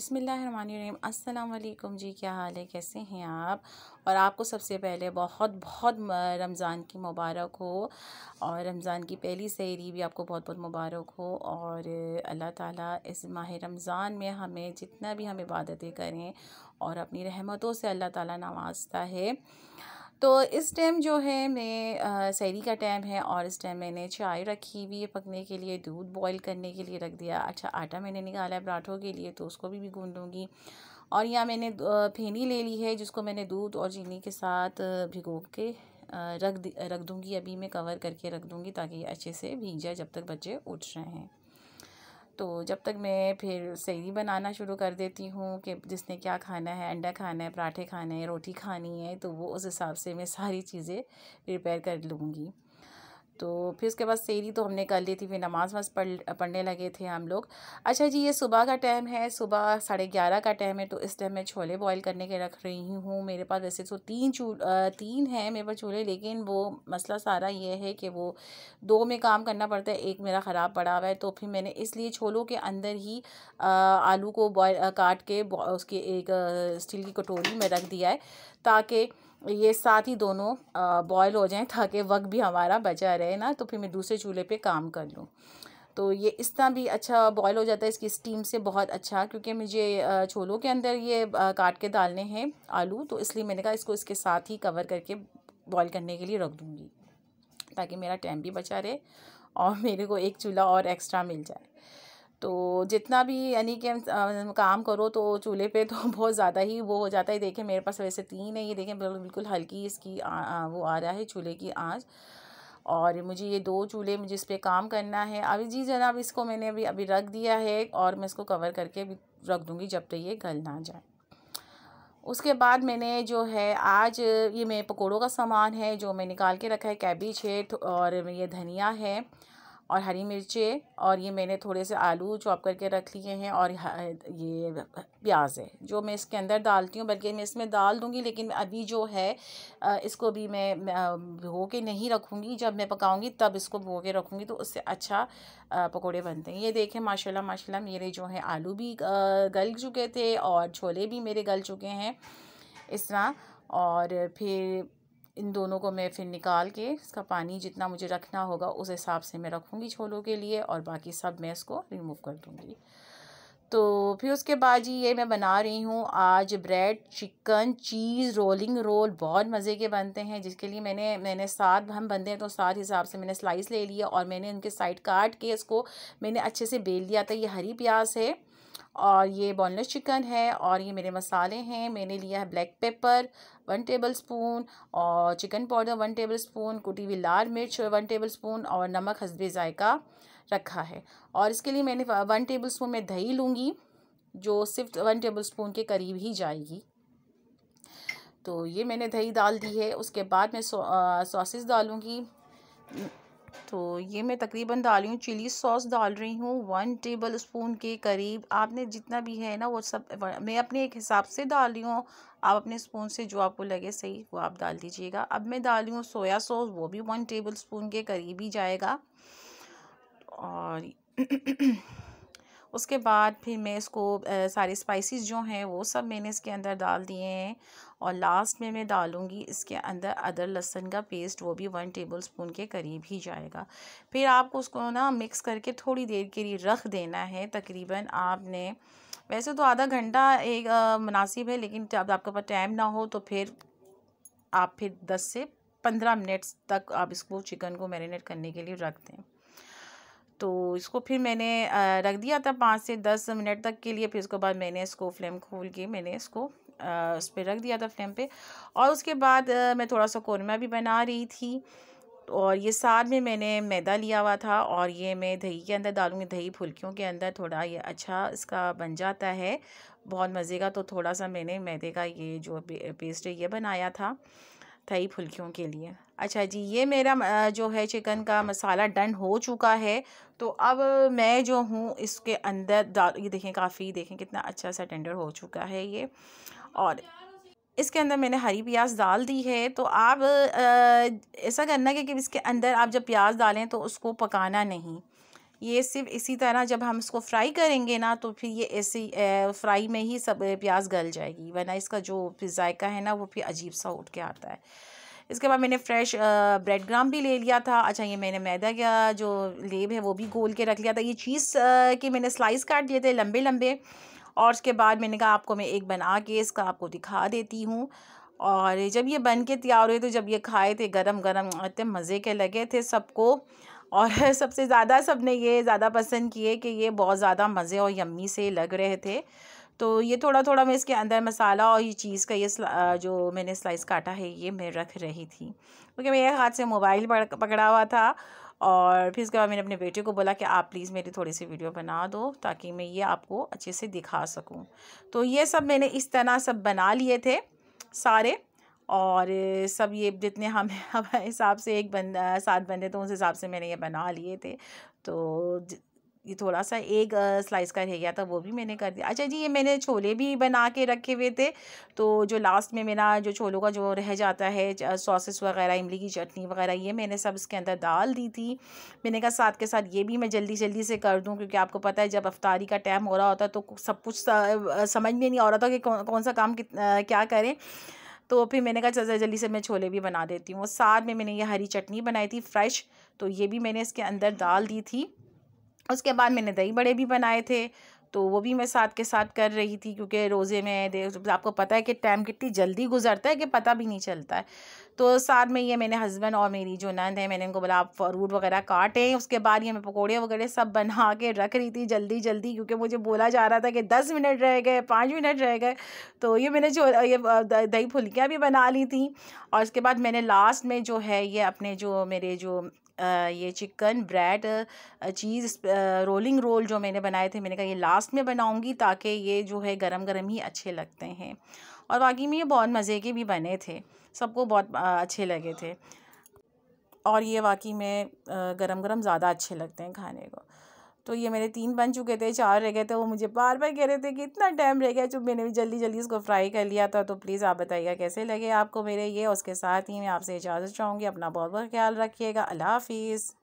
अस्सलाम वालेकुम जी क्या हाल है कैसे हैं आप और आपको सबसे पहले बहुत बहुत रमज़ान की मुबारक हो और रमज़ान की पहली सहरी भी आपको बहुत बहुत मुबारक हो और अल्लाह ताला इस माह रमज़ान में हमें जितना भी हम इबादतें करें और अपनी रहमतों से अल्लाह ताला नवाजता है तो इस टाइम जो है मैं सैरी का टाइम है और इस टाइम मैंने चाय रखी हुई है पकने के लिए दूध बॉईल करने के लिए रख दिया अच्छा आटा मैंने निकाला है पराठों के लिए तो उसको भी भिगून लूँगी और यहाँ मैंने फेनी ले ली है जिसको मैंने दूध और चीनी के साथ भिगो के रख रख दूँगी अभी मैं कवर करके रख दूँगी ताकि अच्छे से भीग जाए जब तक बच्चे उठ रहे हैं तो जब तक मैं फिर सही बनाना शुरू कर देती हूँ कि जिसने क्या खाना है अंडा खाना है पराठे खाने हैं रोटी खानी है तो वो उस हिसाब से मैं सारी चीज़ें प्रिपेयर कर लूँगी तो फिर उसके बाद सैरी तो हमने कर ली थी फिर नमाज़ वमाज पढ़ पढ़ने लगे थे हम लोग अच्छा जी ये सुबह का टाइम है सुबह साढ़े ग्यारह का टाइम है तो इस टाइम मैं छोले बॉईल करने के रख रही हूँ मेरे पास वैसे तो तीन चू तीन है मेरे पास चूल्हे लेकिन वो मसला सारा ये है कि वो दो में काम करना पड़ता है एक मेरा ख़राब पड़ा हुआ है तो फिर मैंने इसलिए छोलों के अंदर ही आलू को बॉयल काट के उसके एक स्टील की कटोरी में रख दिया है ताकि ये साथ ही दोनों बॉयल हो जाएं ताकि वक्त भी हमारा बचा रहे ना तो फिर मैं दूसरे चूल्हे पे काम कर लूँ तो ये इस तरह भी अच्छा बॉयल हो जाता है इसकी स्टीम से बहुत अच्छा क्योंकि मुझे छोलों के अंदर ये काट के डालने हैं आलू तो इसलिए मैंने कहा इसको इसके साथ ही कवर करके बॉयल करने के लिए रख दूँगी ताकि मेरा टाइम भी बचा रहे और मेरे को एक चूल्हा और एक्स्ट्रा मिल जाए तो जितना भी यानी कि काम करो तो चूल्हे पे तो बहुत ज़्यादा ही वो हो जाता है देखें मेरे पास वैसे तीन है ये देखें बिल्कुल हल्की इसकी आ, आ, वो आ रहा है चूल्हे की आँच और मुझे ये दो चूल्हे मुझे इस पर काम करना है अभी जी जनाब इसको मैंने अभी अभी रख दिया है और मैं इसको कवर करके अभी रख दूँगी जब तक ये गल ना जाए उसके बाद मैंने जो है आज ये मेरे पकौड़ों का सामान है जो मैं निकाल के रखा है कैबिज है और ये धनिया है और हरी मिर्चें और ये मैंने थोड़े से आलू चॉप करके रख लिए हैं और ये प्याज है जो मैं इसके अंदर डालती हूँ बल्कि मैं इसमें डाल दूँगी लेकिन अभी जो है इसको भी मैं भिगो के नहीं रखूँगी जब मैं पकाऊँगी तब इसको भिगो के रखूँगी तो उससे अच्छा पकोड़े बनते हैं ये देखें माशाल्लाह माशाल्लाह मेरे जो है आलू भी गल चुके थे और छोले भी मेरे गल चुके हैं इस तरह और फिर इन दोनों को मैं फिर निकाल के इसका पानी जितना मुझे रखना होगा उस हिसाब से मैं रखूँगी छोलों के लिए और बाकी सब मैं इसको रिमूव कर दूँगी तो फिर उसके बाद जी ये मैं बना रही हूँ आज bread chicken cheese rolling roll बहुत मज़े के बनते हैं जिसके लिए मैंने मैंने सात हम बनते हैं तो सात हिसाब से मैंने स्लाइस ले लिया और मैंने उनके साइड काट के इसको मैंने अच्छे से बेल लिया था ये हरी प्याज है और ये बोनलेस चिकन है और ये मेरे मसाले हैं मैंने लिया है black pepper one tablespoon और chicken powder one tablespoon कुटी हुई लाल मिर्च वन टेबल स्पून और नमक हसबे ज़ायका रखा है और इसके लिए मैंने वन टेबल स्पून में दही लूँगी जो सिर्फ वन टेबल स्पून के करीब ही जाएगी तो ये मैंने दही डाल दी है उसके बाद मैं सॉसेस डालूँगी तो ये मैं तकरीबन डाली हूँ चिली सॉस डाल रही हूँ वन टेबल स्पून के करीब आपने जितना भी है ना वो सब मैं अपने एक हिसाब से डाल रही हूँ आप अपने स्पून से जो आपको लगे सही वो आप डाल दीजिएगा अब मैं डाल रही हूँ सोया सॉस वो भी वन टेबल स्पून के करीब ही जाएगा और उसके बाद फिर मैं इसको सारे स्पाइसेस जो हैं वो सब मैंने इसके अंदर डाल दिए हैं और लास्ट में मैं डालूँगी इसके अंदर अदर लहसन का पेस्ट वो भी वन टेबल स्पून के करीब ही जाएगा फिर आपको उसको ना मिक्स करके थोड़ी देर के लिए रख देना है तकरीबन आपने वैसे तो आधा घंटा एक मुनासिब है लेकिन जब आपके पास टाइम ना हो तो फिर आप फिर दस से पंद्रह मिनट्स तक आप इसको चिकन को मैरिनेट करने के लिए रख दें तो इसको फिर मैंने रख दिया था पाँच से दस मिनट तक के लिए फिर उसके बाद मैंने इसको फ्लेम खोल के मैंने इसको उस पर रख दिया था फ्लेम पे और उसके बाद मैं थोड़ा सा कौरमा भी बना रही थी और ये साथ में मैंने मैदा लिया हुआ था और ये मैं दही के अंदर डालूँगी दही फुल्कियों के अंदर थोड़ा ये अच्छा इसका बन जाता है बहुत मज़े का तो थोड़ा सा मैंने मैदे का ये जो पेस्ट है ये बनाया था तई फुल्कियों के लिए अच्छा जी ये मेरा जो है चिकन का मसाला डन हो चुका है तो अब मैं जो हूँ इसके अंदर डाल ये देखें काफ़ी देखें कितना अच्छा सा टेंडर हो चुका है ये और इसके अंदर मैंने हरी प्याज डाल दी है तो आप ऐसा करना कि इसके अंदर आप जब प्याज डालें तो उसको पकाना नहीं ये सिर्फ इसी तरह जब हम इसको फ्राई करेंगे ना तो फिर ये ऐसे फ्राई में ही सब प्याज गल जाएगी वरना इसका जो जायका है ना वो फिर अजीब सा उठ के आता है इसके बाद मैंने फ्रेश ब्रेड ग्राम भी ले लिया था अच्छा ये मैंने मैदा का जो लेब है वो भी गोल के रख लिया था ये चीज़ के मैंने स्लाइस काट दिए थे लंबे लंबे और उसके बाद मैंने कहा आपको मैं एक बना के इसका आपको दिखा देती हूँ और जब ये बन के तैयार हुए तो जब ये खाए थे गरम गरम इतने मज़े के लगे थे सबको और सबसे ज़्यादा सब ने ये ज़्यादा पसंद किए कि ये बहुत ज़्यादा मज़े और यम्मी से लग रहे थे तो ये थोड़ा थोड़ा मैं इसके अंदर मसाला और ये चीज़ का ये जो मैंने स्लाइस काटा है ये मैं रख रही थी क्योंकि तो मेरे हाथ से मोबाइल पकड़ा हुआ था और फिर इसके बाद मैंने अपने बेटे को बोला कि आप प्लीज़ मेरी थोड़ी सी वीडियो बना दो ताकि मैं ये आपको अच्छे से दिखा सकूँ तो ये सब मैंने इस तरह सब बना लिए थे सारे और सब ये जितने हम हिसाब से एक बंदा सात बंदे तो उस हिसाब से मैंने ये बना लिए थे तो ये थोड़ा सा एक स्लाइस का रह गया था वो भी मैंने कर दिया अच्छा जी ये मैंने छोले भी बना के रखे हुए थे तो जो लास्ट में मेरा जो छोलों का जो रह जाता है सॉसेस वगैरह इमली की चटनी वगैरह ये मैंने सब इसके अंदर डाल दी थी मैंने कहा साथ के साथ ये भी मैं जल्दी जल्दी से कर दूँ क्योंकि आपको पता है जब अफ्तारी का टाइम हो रहा होता तो सब कुछ समझ में नहीं आ रहा था कि कौन कौन सा काम क्या करें तो फिर मैंने कहा जल्दी जल्दी से मैं छोले भी बना देती हूँ और साथ में मैंने ये हरी चटनी बनाई थी फ्रेश तो ये भी मैंने इसके अंदर डाल दी थी उसके बाद मैंने दही बड़े भी बनाए थे तो वो भी मैं साथ के साथ कर रही थी क्योंकि रोज़े में आपको पता है कि टाइम कितनी जल्दी गुजरता है कि पता भी नहीं चलता है तो साथ में ये मैंने हस्बैंड और मेरी जो नंद है मैंने इनको बोला आप फ्रूट वगैरह काटें उसके बाद ये मैं पकौड़े वगैरह सब बना के रख रही थी जल्दी जल्दी क्योंकि मुझे बोला जा रहा था कि दस मिनट रह गए पाँच मिनट रह गए तो ये मैंने जो ये दही फुल्कियाँ भी बना ली थी और उसके बाद मैंने लास्ट में जो है ये अपने जो मेरे जो ये chicken bread cheese rolling roll जो मैंने बनाए थे मैंने कहा ये लास्ट में बनाऊँगी ताकि ये जो है गरम गरम ही अच्छे लगते हैं और वाकई में ये बहुत मज़े के भी बने थे सबको बहुत अच्छे लगे थे और ये वाकई में गरम गरम ज़्यादा अच्छे लगते हैं खाने को तो ये मेरे तीन बन चुके थे चार रह गए थे वो मुझे बार बार कह रहे थे कि इतना टाइम रह गया जो मैंने भी जल्दी जल्दी इसको फ्राई कर लिया था तो प्लीज़ आप बताइएगा कैसे लगे आपको मेरे ये उसके साथ ही मैं आपसे इजाज़त चाहूँगी अपना बहुत बहुत ख्याल रखिएगा अल्लाह हाफिज़